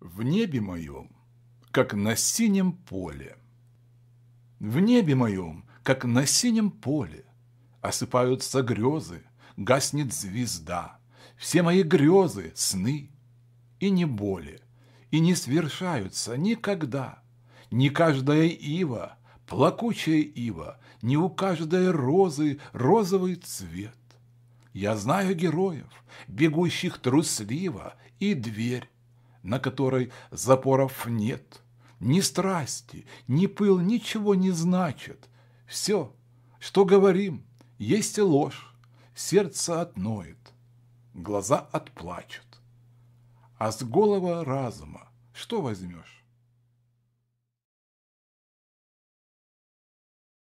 в небе моем, как на синем поле. В небе моем, как на синем поле, осыпаются грезы, гаснет звезда, все мои грезы, сны и не боли, и не свершаются никогда. Не каждая ива, плакучая ива, не у каждой розы розовый цвет. Я знаю героев, бегущих трусливо, и дверь, на которой запоров нет. Ни страсти, ни пыл ничего не значит. Все, что говорим, есть и ложь. Сердце отноет, глаза отплачут. А с голого разума что возьмешь?